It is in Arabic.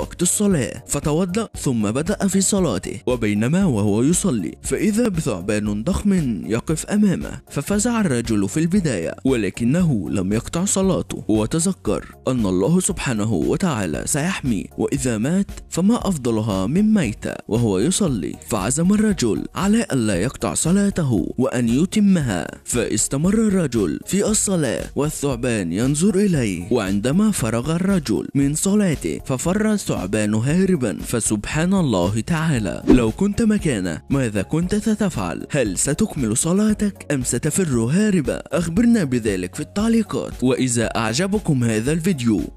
وقت الصلاة فتوضأ ثم بدأ في صلاته وبينما وهو يصلي فإذا بثعبان ضخم يقف أمامه ففزع الرجل في البداية ولكنه لم يقطع صلاته وتذكر أن الله سبحانه وتعالى سيحميه وإذا مات فما أفضلها من ميتة وهو يصلي فعزم الرجل على ألا يقطع صلاته وأن يتمها فاستمر الرجل في الصلاة والثعبان ينظر إليه وعندما فرغ الرجل من صلاته ففرز الثعبان هاربا فسبحان الله تعالى لو كنت مكانه ماذا كنت ستفعل هل ستكمل صلاتك أم ستفر هاربا أخبرنا بذلك في التعليقات وإذا أعجبكم هذا الفيديو